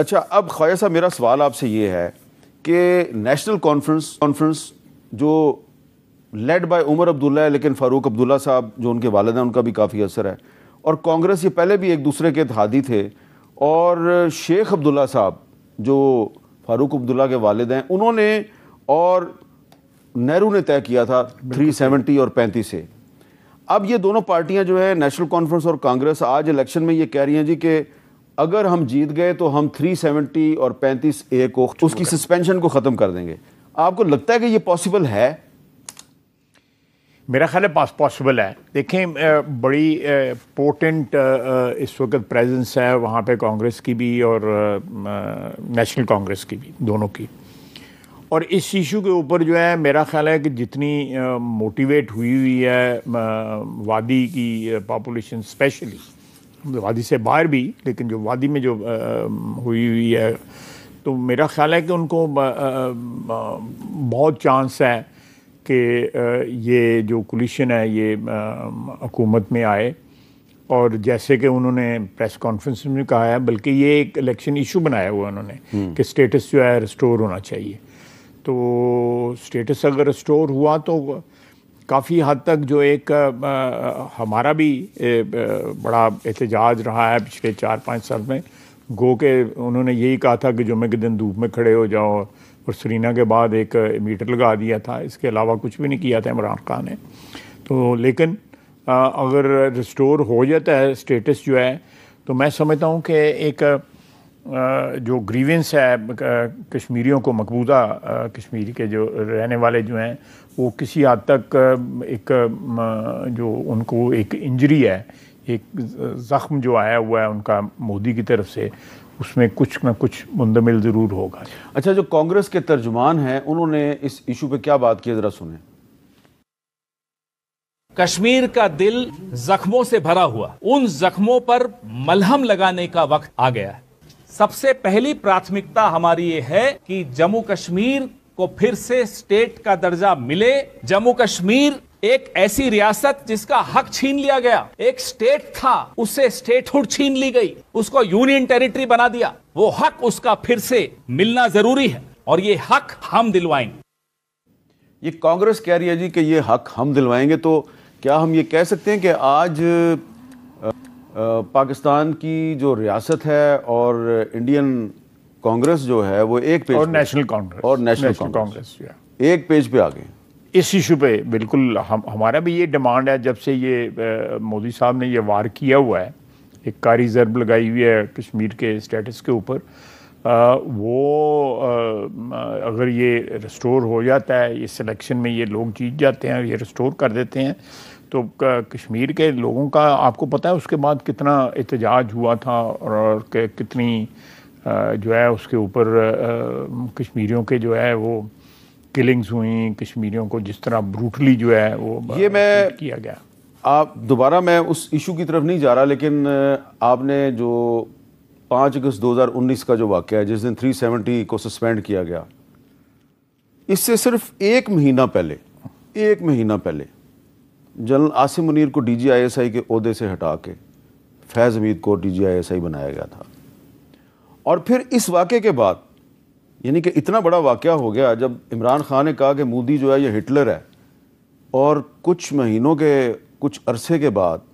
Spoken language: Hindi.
अच्छा अब ख्वाजा साहब मेरा सवाल आपसे ये है कि नेशनल कॉन्फ्रेंस कॉन्फ्रेंस जो लेड बाय उमर अब्दुल्ला है लेकिन फ़ारूक अब्दुल्ला साहब जो उनके वालद हैं उनका भी काफ़ी असर है और कांग्रेस ये पहले भी एक दूसरे के इतिहादी थे और शेख अब्दुल्ला साहब जो फ़ारूक अब्दुल्ला के वालद हैं उन्होंने और नेहरू ने तय किया था 370 और 35 से अब ये दोनों पार्टियां जो हैं नेशनल कॉन्फ्रेंस और कांग्रेस आज इलेक्शन में ये कह रही हैं जी कि अगर हम जीत गए तो हम 370 और 35 ए को उसकी सस्पेंशन को ख़त्म कर देंगे आपको लगता है कि ये पॉसिबल है मेरा ख्याल है पास पॉसिबल है देखें बड़ी पोर्टेंट इस वक्त प्रेजेंस है वहाँ पे कांग्रेस की भी और नेशनल कांग्रेस की भी दोनों की और इस इशू के ऊपर जो है मेरा ख्याल है कि जितनी मोटिवेट हुई हुई है वादी की पॉपुलेशन स्पेशली वादी से बाहर भी लेकिन जो वादी में जो आ, हुई हुई है तो मेरा ख्याल है कि उनको आ, आ, बहुत चांस है कि ये जो कुलिशन है ये हुकूमत में आए और जैसे कि उन्होंने प्रेस कॉन्फ्रेंस में कहा है बल्कि ये एक इलेक्शन इशू बनाया हुआ उन्होंने हम्म। कि स्टेटस जो है रिस्टोर होना चाहिए तो स्टेटस अगर रिस्टोर हुआ तो काफ़ी हद तक जो एक आ, हमारा भी ए, बड़ा एहतजाज रहा है पिछले चार पाँच साल में गो के उन्होंने यही कहा था कि जुम्मे के दिन धूप में खड़े हो जाओ और सरीना के बाद एक मीटर लगा दिया था इसके अलावा कुछ भी नहीं किया था इमरान खान ने तो लेकिन आ, अगर रिस्टोर हो जाता है स्टेटस जो है तो मैं समझता हूँ कि एक जो ग्रीवेंस है कश्मीरियों को मकबूजा कश्मीर के जो रहने वाले जो हैं वो किसी हद तक एक जो उनको एक इंजरी है एक ज़ख्म जो आया हुआ है उनका मोदी की तरफ से उसमें कुछ ना कुछ मुंदमिल ज़रूर होगा अच्छा जो कांग्रेस के तर्जुमान हैं उन्होंने इस इशू पे क्या बात की ज़रा सुने कश्मीर का दिल जख्मों से भरा हुआ उन जख्मों पर मलहम लगाने का वक्त आ गया है सबसे पहली प्राथमिकता हमारी ये है कि जम्मू कश्मीर को फिर से स्टेट का दर्जा मिले जम्मू कश्मीर एक ऐसी रियासत जिसका हक छीन लिया गया एक स्टेट था उससे स्टेटहुड छीन ली गई उसको यूनियन टेरिटरी बना दिया वो हक उसका फिर से मिलना जरूरी है और ये हक हम दिलवाएंगे ये कांग्रेस कह रही है जी कि ये हक हम दिलवाएंगे तो क्या हम ये कह सकते हैं कि आज पाकिस्तान की जो रियासत है और इंडियन कांग्रेस जो है वो एक पेज और नेशनल कांग्रेस और नेशनल कांग्रेस एक पेज पे आ गए इस इशू पे बिल्कुल हम हमारा भी ये डिमांड है जब से ये मोदी साहब ने ये वार किया हुआ है एक कारी जरब लगाई हुई है कश्मीर के स्टेटस के ऊपर वो आ, अगर ये रिस्टोर हो जाता है ये सिलेक्शन में ये लोग जीत जाते हैं ये रिस्टोर कर देते हैं तो कश्मीर के लोगों का आपको पता है उसके बाद कितना एहतजाज हुआ था और कितनी जो है उसके ऊपर कश्मीरियों के जो है वो किलिंग्स हुई कश्मीरियों को जिस तरह ब्रूटली जो है वो ये मैं किया गया आप दोबारा मैं उस इशू की तरफ नहीं जा रहा लेकिन आपने जो पाँच अगस्त 2019 का जो वाक़ है जिस दिन 370 को सस्पेंड किया गया इससे सिर्फ एक महीना पहले एक महीना पहले जनरल आसिम मुनीर को D G I S I के अहदे से हटा के फैज़ हमीद को D G I S I बनाया गया था और फिर इस वाक़े के बाद यानी कि इतना बड़ा वाक़ हो गया जब इमरान खान ने कहा कि मोदी जो है ये हिटलर है और कुछ महीनों के कुछ अरसे के बाद